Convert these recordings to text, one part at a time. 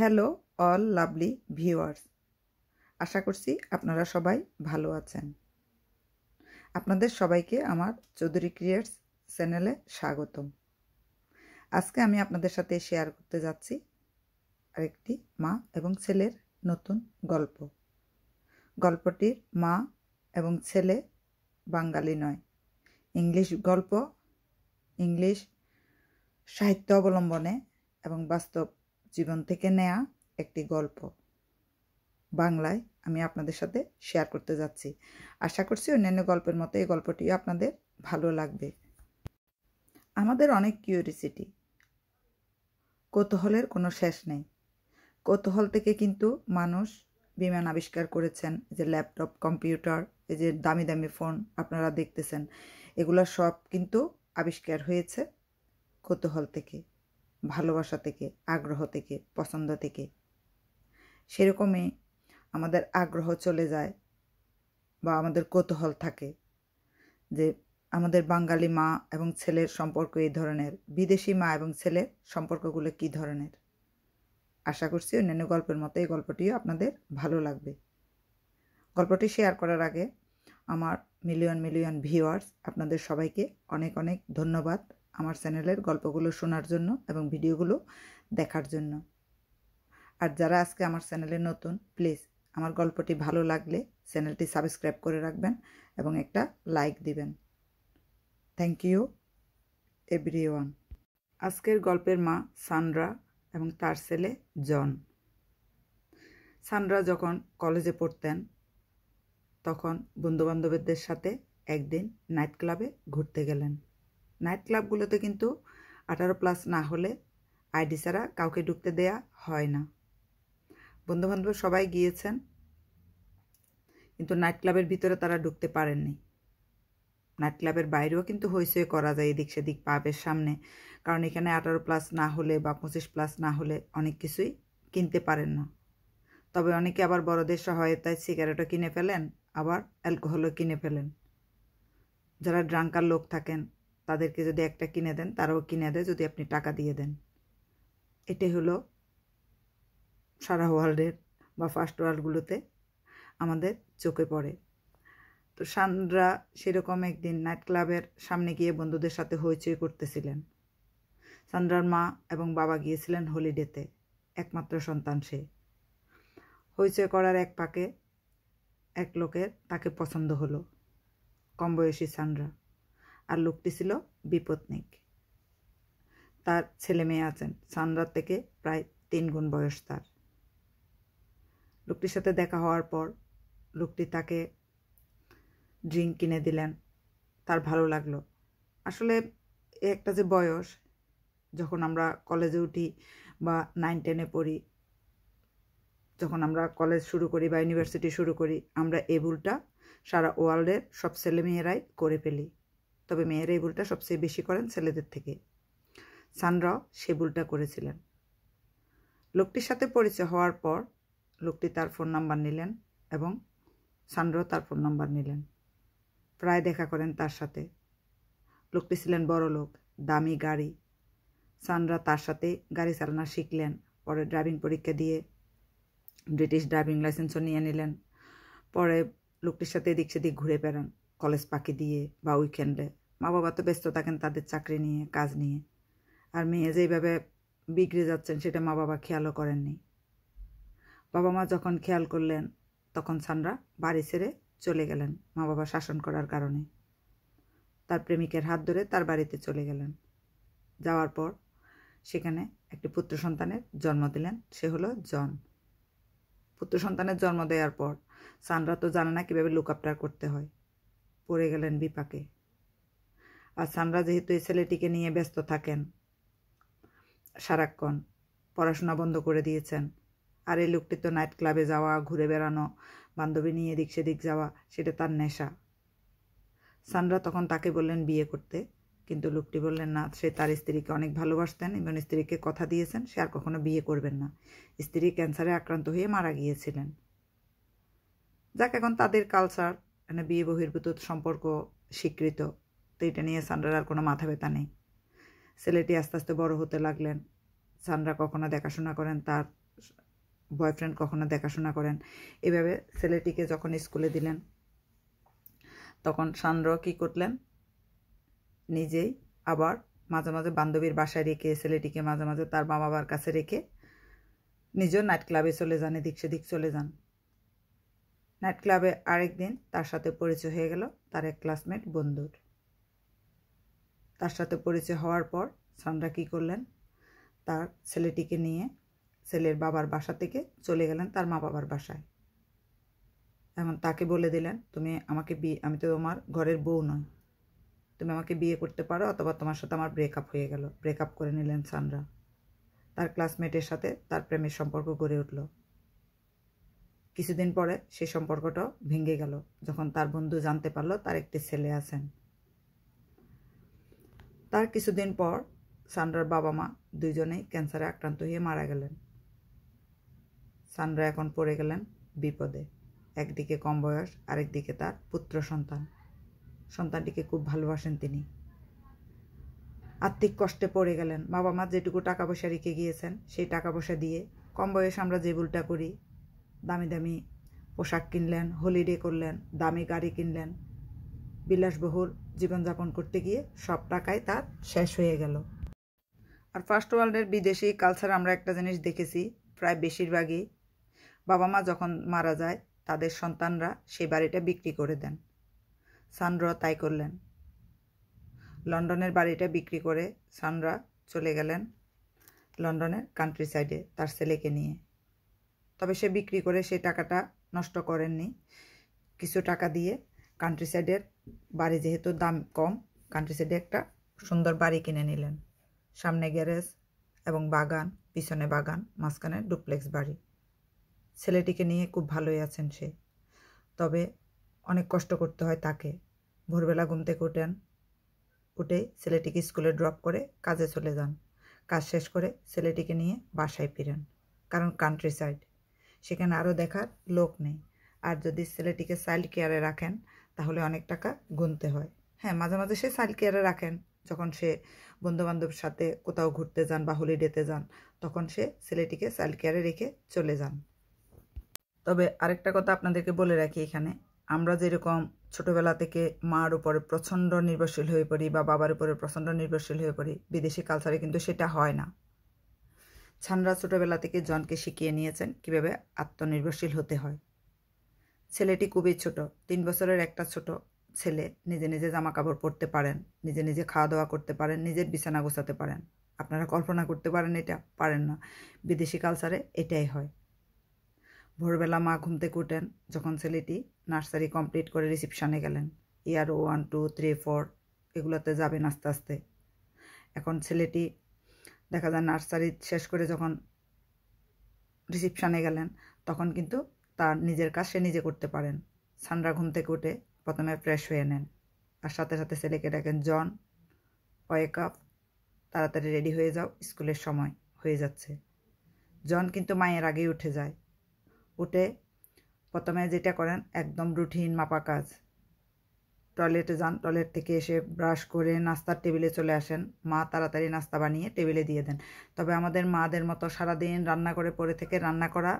hello all lovely viewers আশা করছি আপনারা সবাই ভালো আছেন আপনাদের সবাইকে আমার চৌধুরী ক্রিয়েটস চ্যানেলে স্বাগতম আজকে আমি আপনাদের সাথে শেয়ার করতে যাচ্ছি আরেকটি মা এবং ছেলের নতুন গল্প গল্পটির মা এবং ছেলে বাঙালি নয় ইংলিশ গল্প ইংলিশ সাহিত্য অবলম্বনে এবং বাস্তব জীবন থেকে নেয়া একটি গল্প বাংলায় আমি আপনাদের সাথে শেয়ার করতে যাচ্ছি আশা করছি অন্যান্য গল্পের মতো এই গল্পটিও আপনাদের ভালো লাগবে আমাদের অনেক কিউরিসিটি কৌতূহলের কোনো শেষ নেই কৌতূহল থেকে কিন্তু মানুষ বিমান আবিষ্কার করেছেন যে ল্যাপটপ কম্পিউটার এই যে দামি দামি ফোন আপনারা দেখতেছেন এগুলো সব কিন্তু আবিষ্কার হয়েছে কৌতূহল থেকে ভালোবাসা থেকে আগ্রহ থেকে পছন্দ থেকে সেরকমই আমাদের আগ্রহ চলে যায় বা আমাদের কৌতূহল থাকে যে আমাদের বাঙালি মা এবং ছেলের সম্পর্ক এই ধরনের বিদেশি মা এবং ছেলের সম্পর্কগুলো কী ধরনের আশা করছি অন্যান্য গল্পের মতো এই গল্পটিও আপনাদের ভালো লাগবে গল্পটি শেয়ার করার আগে আমার মিলিয়ন মিলিয়ন ভিউয়ার্স আপনাদের সবাইকে অনেক অনেক ধন্যবাদ আমার চ্যানেলের গল্পগুলো শোনার জন্য এবং ভিডিওগুলো দেখার জন্য আর যারা আজকে আমার চ্যানেলে নতুন প্লিজ আমার গল্পটি ভালো লাগলে চ্যানেলটি সাবস্ক্রাইব করে রাখবেন এবং একটা লাইক দিবেন থ্যাংক ইউ এভরি ওয়ান আজকের গল্পের মা সানরা এবং তার ছেলে জন সানরা যখন কলেজে পড়তেন তখন বন্ধুবান্ধবদের সাথে একদিন নাইট ক্লাবে ঘুরতে গেলেন নাইট ক্লাবগুলোতে কিন্তু আঠারো প্লাস না হলে আইডি ছাড়া কাউকে ঢুকতে দেয়া হয় না বন্ধুবান্ধব সবাই গিয়েছেন কিন্তু নাইট ক্লাবের ভিতরে তারা ঢুকতে পারেননি নাইট ক্লাবের বাইরেও কিন্তু হইচই করা যায় এদিক সেদিক পাবের সামনে কারণ এখানে আঠারো প্লাস না হলে বা পঁচিশ প্লাস না হলে অনেক কিছুই কিনতে পারেন না তবে অনেকে আবার বড়দের সহায়তায় সিগারেটও কিনে ফেলেন আবার অ্যালকোহলও কিনে ফেলেন যারা ড্রাঙ্কার লোক থাকেন তাদেরকে যদি একটা কিনে দেন তারাও কিনে দেয় যদি আপনি টাকা দিয়ে দেন এটা হলো সারা ওয়ার্ল্ডের বা ফার্স্ট ওয়ার্ল্ডগুলোতে আমাদের চোখে পড়ে তো সান্দ্রা সেরকম একদিন নাইট ক্লাবের সামনে গিয়ে বন্ধুদের সাথে হইচই করতেছিলেন সান্দ্রার মা এবং বাবা গিয়েছিলেন হলিডেতে একমাত্র সন্তান সে হইচয় করার এক পাকে এক লোকের তাকে পছন্দ হলো কম বয়সী সান্দ্রা আর লোকটি ছিল বিপত্নিক তার ছেলে মেয়ে আছেন সানরাত থেকে প্রায় তিন গুণ বয়স তার লোকটির সাথে দেখা হওয়ার পর লোকটি তাকে ড্রিঙ্ক কিনে দিলেন তার ভালো লাগলো আসলে একটা যে বয়স যখন আমরা কলেজে উঠি বা নাইন টেনে পড়ি যখন আমরা কলেজ শুরু করি বা ইউনিভার্সিটি শুরু করি আমরা এ ভুলটা সারা ওয়ার্ল্ডের সব ছেলেমেয়েরাই করে ফেলি তবে মেয়েরা এই ভুলটা সবচেয়ে বেশি করেন ছেলেদের থেকে সানরাও সে ভুলটা করেছিলেন লোকটির সাথে পরিচয় হওয়ার পর লোকটি তার ফোন নাম্বার নিলেন এবং সানরাও তার ফোন নাম্বার নিলেন প্রায় দেখা করেন তার সাথে লোকটি ছিলেন বড় লোক দামি গাড়ি সানরা তার সাথে গাড়ি চালানো শিখলেন পরে ড্রাইভিং পরীক্ষা দিয়ে ব্রিটিশ ড্রাইভিং লাইসেন্সও নিয়ে নিলেন পরে লোকটির সাথে এদিক সেদিক ঘুরে বেড়ান কলেজ পাখি দিয়ে বা উইকেন্ডে মা বাবা তো ব্যস্ত থাকেন তাদের চাকরি নিয়ে কাজ নিয়ে আর মেয়ে যেভাবে বিগড়ে যাচ্ছেন সেটা মা বাবা খেয়ালও করেননি বাবা মা যখন খেয়াল করলেন তখন সানরা বাড়ি ছেড়ে চলে গেলেন মা বাবা শাসন করার কারণে তার প্রেমিকের হাত ধরে তার বাড়িতে চলে গেলেন যাওয়ার পর সেখানে একটি পুত্র সন্তানের জন্ম দিলেন সে হলো জন পুত্র সন্তানের জন্ম দেওয়ার পর সানরা তো জানে না কীভাবে লুক করতে হয় পড়ে গেলেন বিপাকে আর সানরা যেহেতু এই ছেলেটিকে নিয়ে ব্যস্ত থাকেন সারাক্ষণ পড়াশোনা বন্ধ করে দিয়েছেন আর এই লোকটি তো নাইট ক্লাবে যাওয়া ঘুরে বেড়ানো বান্ধবী নিয়ে এদিক সেদিক যাওয়া সেটা তার নেশা সানরা তখন তাকে বললেন বিয়ে করতে কিন্তু লোকটি বললেন না সে তার স্ত্রীকে অনেক ভালোবাসতেন এবং স্ত্রীকে কথা দিয়েছেন সে আর কখনো বিয়ে করবেন না স্ত্রী ক্যান্সারে আক্রান্ত হয়ে মারা গিয়েছিলেন যাক এখন তাদের কালচার মানে বিয়ে বহির্ভূত সম্পর্ক স্বীকৃত তো এটা নিয়ে সান্ডার আর কোনো মাথা ব্যথা নেই ছেলেটি আস্তে আস্তে বড় হতে লাগলেন সানরা কখনো দেখাশোনা করেন তার বয়ফ্রেন্ড কখনো দেখাশোনা করেন এভাবে ছেলেটিকে যখন স্কুলে দিলেন তখন সানর কী করলেন নিজেই আবার মাঝে মাঝে বান্ধবীর বাসায় রেখে ছেলেটিকে মাঝে মাঝে তার মা বাবার কাছে রেখে নিজেও নাইট ক্লাবে চলে যান এদিক সেদিক চলে যান নাইট ক্লাবে আরেক দিন তার সাথে পরিচয় হয়ে গেল তার এক ক্লাসমেট বন্ধুর তার সাথে পরিচয় হওয়ার পর সানরা কী করলেন তার ছেলেটিকে নিয়ে ছেলের বাবার বাসা থেকে চলে গেলেন তার মা বাবার বাসায় এখন তাকে বলে দিলেন তুমি আমাকে বিয়ে আমি তো তোমার ঘরের বউ নয় তুমি আমাকে বিয়ে করতে পারো অথবা তোমার সাথে আমার ব্রেকআপ হয়ে গেল ব্রেকআপ করে নিলেন সানরা তার ক্লাসমেটের সাথে তার প্রেমের সম্পর্ক গড়ে উঠলো কিছুদিন পরে সেই সম্পর্কটাও ভেঙে গেল যখন তার বন্ধু জানতে পারলো তার একটি ছেলে আছেন তার কিছুদিন পর সান্ডার বাবা মা দুজনেই ক্যান্সারে আক্রান্ত হয়ে মারা গেলেন সানরা এখন পড়ে গেলেন বিপদে একদিকে কম বয়স আরেকদিকে তার পুত্র সন্তান সন্তানটিকে খুব ভালোবাসেন তিনি আর্থিক কষ্টে পড়ে গেলেন বাবা মা যেটুকু টাকা পয়সা রেখে গিয়েছেন সেই টাকা পয়সা দিয়ে কম বয়স আমরা যে ভুলটা করি দামি দামি পোশাক কিনলেন হলিডে করলেন দামি গাড়ি কিনলেন বিলাসবহুল জীবনযাপন করতে গিয়ে সব টাকাই তার শেষ হয়ে গেল আর ফার্স্ট ওয়ার্ল্ডের বিদেশি কালচার আমরা একটা জিনিস দেখেছি প্রায় বেশিরভাগই বাবা মা যখন মারা যায় তাদের সন্তানরা সেই বাড়িটা বিক্রি করে দেন সানরা তাই করলেন লন্ডনের বাড়িটা বিক্রি করে সানরা চলে গেলেন লন্ডনের কান্ট্রি সাইডে তার ছেলেকে নিয়ে তবে সে বিক্রি করে সেই টাকাটা নষ্ট করেননি কিছু টাকা দিয়ে কান্ট্রি সাইডের বাড়ি যেহেতু দাম কম কান্ট্রি সাইডে একটা সুন্দর বাড়ি কিনে নিলেন সামনে গ্যারেজ এবং বাগান পিছনে বাগান মাঝখানে ডুপ্লেক্স বাড়ি ছেলেটিকে নিয়ে খুব ভালোই আছেন সে তবে অনেক কষ্ট করতে হয় তাকে ভোরবেলা ঘুম থেকে উঠেন উঠে ছেলেটিকে স্কুলে ড্রপ করে কাজে চলে যান কাজ শেষ করে ছেলেটিকে নিয়ে বাসায় ফিরেন কারণ কান্ট্রি সাইড সেখানে আরও দেখার লোক নেই আর যদি ছেলেটিকে চাইল্ড কেয়ারে রাখেন তাহলে অনেক টাকা গুনতে হয় হ্যাঁ মাঝে মাঝে সে চাইল্ড কেয়ারে রাখেন যখন সে বন্ধুবান্ধবের সাথে কোথাও ঘুরতে যান বা হলিডেতে যান তখন সে ছেলেটিকে চাইল্ড কেয়ারে রেখে চলে যান তবে আরেকটা কথা আপনাদেরকে বলে রাখি এখানে আমরা যেরকম ছোটোবেলা থেকে মার উপরে প্রচণ্ড নির্ভরশীল হয়ে পড়ি বা বাবার উপরে প্রচণ্ড নির্ভরশীল হয়ে পড়ি বিদেশি কালচারে কিন্তু সেটা হয় না ছানরা ছোটোবেলা থেকে জনকে শিখিয়ে নিয়েছেন কিভাবে আত্মনির্ভরশীল হতে হয় ছেলেটি খুবই ছোট তিন বছরের একটা ছোট ছেলে নিজে নিজে জামা কাপড় পরতে পারেন নিজে নিজে খাওয়া দাওয়া করতে পারেন নিজের বিছানা গোছাতে পারেন আপনারা কল্পনা করতে পারেন এটা পারেন না বিদেশি কালচারে এটাই হয় ভোরবেলা মা ঘুম থেকে উঠেন যখন ছেলেটি নার্সারি কমপ্লিট করে রিসিপশানে গেলেন year one two three four এগুলোতে যাবেন আস্তে আস্তে এখন ছেলেটি দেখা যায় নার্সারি শেষ করে যখন রিসিপশানে গেলেন তখন কিন্তু তার নিজের কাজ সে নিজে করতে পারেন সানরা ঘুম থেকে উঠে প্রথমে ফ্রেশ হয়ে নেন আর সাথে সাথে ছেলেকে ডাকেন জন ওয়েক আপ তাড়াতাড়ি রেডি হয়ে যাও স্কুলের সময় হয়ে যাচ্ছে জন কিন্তু মায়ের আগেই উঠে যায় উঠে প্রথমে যেটা করেন একদম রুটিন মাপা কাজ টয়লেটে যান টয়লেট থেকে এসে ব্রাশ করে নাস্তার টেবিলে চলে আসেন মা তাড়াতাড়ি নাস্তা বানিয়ে টেবিলে দিয়ে দেন তবে আমাদের মাদের মতো সারাদিন রান্না করে পরে থেকে রান্না করা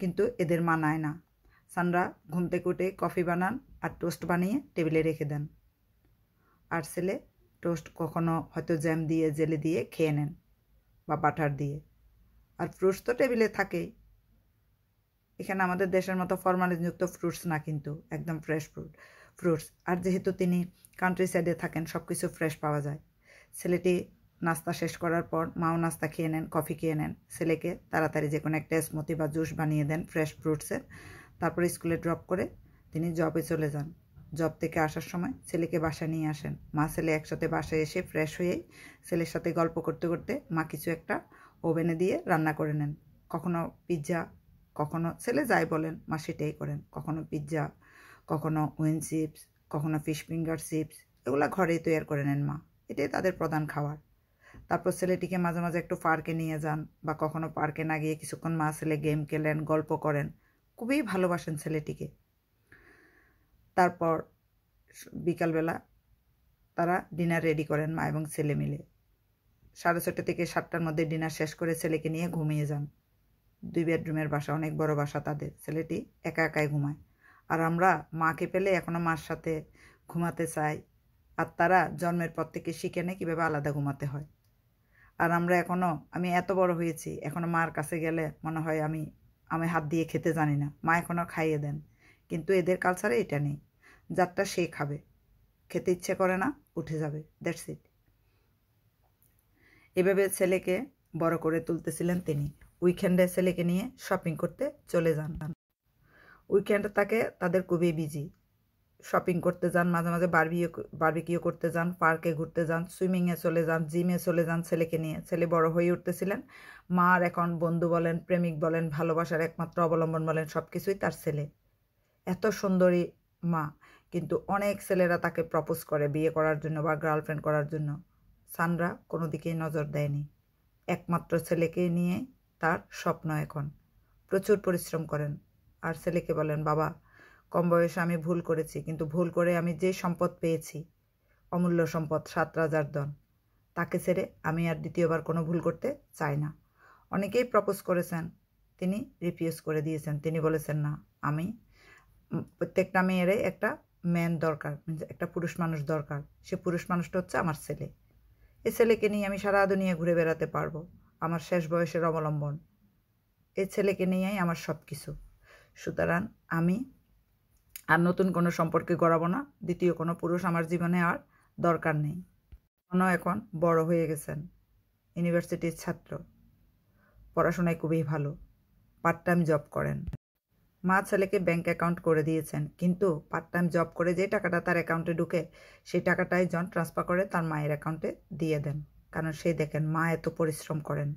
কিন্তু এদের মানায় না সানরা ঘুম থেকে উঠে কফি বানান আর টোস্ট বানিয়ে টেবিলে রেখে দেন আর ছেলে টোস্ট কখনো হয়তো জ্যাম দিয়ে জেলে দিয়ে খেয়ে নেন বা বাটার দিয়ে আর ফ্রুটস তো টেবিলে থাকেই এখানে আমাদের দেশের মতো ফরমালিনযুক্ত ফ্রুটস না কিন্তু একদম ফ্রেশ ফ্রুট ফ্রুটস আর যেহেতু তিনি কান্ট্রি সাইডে থাকেন সব কিছু ফ্রেশ পাওয়া যায় ছেলেটি নাস্তা শেষ করার পর মাও নাস্তা খেয়ে নেন কফি খেয়ে নেন ছেলেকে তাড়াতাড়ি যে কোনো একটা স্মুতি বা জুস বানিয়ে দেন ফ্রেশ ফ্রুটসের তারপরে স্কুলে ড্রপ করে তিনি জবে চলে যান জব থেকে আসার সময় ছেলেকে বাসা নিয়ে আসেন মা ছেলে একসাথে বাসায় এসে ফ্রেশ হয়ে ছেলের সাথে গল্প করতে করতে মা কিছু একটা ওভেনে দিয়ে রান্না করে নেন কখনো পিৎজা কখনো ছেলে যাই বলেন মা সেটাই করেন কখনো পিৎজা কখনো উইন চিপস কখনো ফিশ ফিঙ্গার চিপস এগুলো ঘরে তৈরি করে নেন মা এটাই তাদের প্রধান খাবার তারপর ছেলেটিকে মাঝে মাঝে একটু পার্কে নিয়ে যান বা কখনো পার্কে না গিয়ে কিছুক্ষণ মা ছেলে গেম খেলেন গল্প করেন খুবই ভালোবাসেন ছেলেটিকে তারপর বিকালবেলা তারা ডিনার রেডি করেন মা এবং ছেলে মিলে সাড়ে ছটা থেকে সাতটার মধ্যে ডিনার শেষ করে ছেলেকে নিয়ে ঘুমিয়ে যান দুই বেডরুমের বাসা অনেক বড় বাসা তাদের ছেলেটি একা একাই ঘুমায় আর আমরা মাকে পেলে এখনও মার সাথে ঘুমাতে চাই আর তারা জন্মের পর থেকে শিখে নেয় কীভাবে আলাদা ঘুমাতে হয় আর আমরা এখনও আমি এত বড় হয়েছি এখনও মার কাছে গেলে মনে হয় আমি আমি হাত দিয়ে খেতে জানি না মা এখনও খাইয়ে দেন কিন্তু এদের কালচারে এটা নেই যারটা সে খাবে খেতে ইচ্ছে করে না উঠে যাবে দ্যাটস ইট এভাবে ছেলেকে বড় করে তুলতেছিলেন তিনি উইকেন্ডে ছেলেকে নিয়ে শপিং করতে চলে যান উইকেন্ড থাকে তাদের খুবই বিজি শপিং করতে যান মাঝে মাঝে বারবি বার্বিকিও করতে যান পার্কে ঘুরতে যান সুইমিংয়ে চলে যান জিমে চলে যান ছেলেকে নিয়ে ছেলে বড় হয়ে উঠতেছিলেন মার এখন বন্ধু বলেন প্রেমিক বলেন ভালোবাসার একমাত্র অবলম্বন বলেন সব কিছুই তার ছেলে এত সুন্দরী মা কিন্তু অনেক ছেলেরা তাকে প্রপোজ করে বিয়ে করার জন্য বা গার্লফ্রেন্ড করার জন্য সানরা কোনো দিকেই নজর দেয়নি একমাত্র ছেলেকে নিয়ে তার স্বপ্ন এখন প্রচুর পরিশ্রম করেন আর ছেলেকে বলেন বাবা কম বয়সে আমি ভুল করেছি কিন্তু ভুল করে আমি যে সম্পদ পেয়েছি অমূল্য সম্পদ সাত রাজার দন তাকে ছেড়ে আমি আর দ্বিতীয়বার কোনো ভুল করতে চাই না অনেকেই প্রপোজ করেছেন তিনি রিফিউজ করে দিয়েছেন তিনি বলেছেন না আমি প্রত্যেকটা মেয়েরে একটা ম্যান দরকার একটা পুরুষ মানুষ দরকার সে পুরুষ মানুষটা হচ্ছে আমার ছেলে এ ছেলেকে নিয়ে আমি সারা দুনিয়া ঘুরে বেড়াতে পারবো আমার শেষ বয়সের অবলম্বন এ ছেলেকে নিয়েই আমার সব কিছু সুতরাং আমি আর নতুন কোনো সম্পর্কে গড়াবো না দ্বিতীয় কোনো পুরুষ আমার জীবনে আর দরকার নেই কোনো এখন বড় হয়ে গেছেন ইউনিভার্সিটির ছাত্র পড়াশোনায় খুবই ভালো পার্ট টাইম জব করেন মা ছেলেকে ব্যাংক অ্যাকাউন্ট করে দিয়েছেন কিন্তু পার্ট টাইম জব করে যে টাকাটা তার অ্যাকাউন্টে ঢুকে সেই টাকাটাই জন ট্রান্সফার করে তার মায়ের অ্যাকাউন্টে দিয়ে দেন কারণ সে দেখেন মা এত পরিশ্রম করেন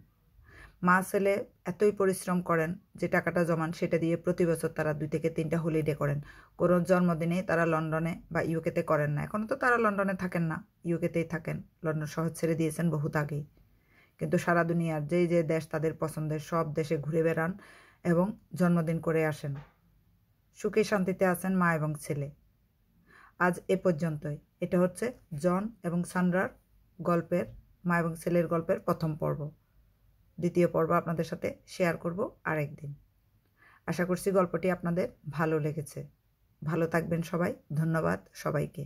মা ছেলে এতই পরিশ্রম করেন যে টাকাটা জমান সেটা দিয়ে প্রতি বছর তারা দুই থেকে তিনটা হলিডে করেন কোনো জন্মদিনে তারা লন্ডনে বা ইউকেতে করেন না এখনও তো তারা লন্ডনে থাকেন না ইউকেতেই থাকেন লন্ডন শহর ছেড়ে দিয়েছেন বহুত আগেই কিন্তু সারা দুনিয়ার যে যে দেশ তাদের পছন্দের সব দেশে ঘুরে বেড়ান এবং জন্মদিন করে আসেন সুখে শান্তিতে আছেন মা এবং ছেলে আজ এ পর্যন্তই এটা হচ্ছে জন এবং সান্ড্রার গল্পের মা এবং ছেলের গল্পের প্রথম পর্ব দ্বিতীয় পর্ব আপনাদের সাথে শেয়ার করব দিন আশা করছি গল্পটি আপনাদের ভালো লেগেছে ভালো থাকবেন সবাই ধন্যবাদ সবাইকে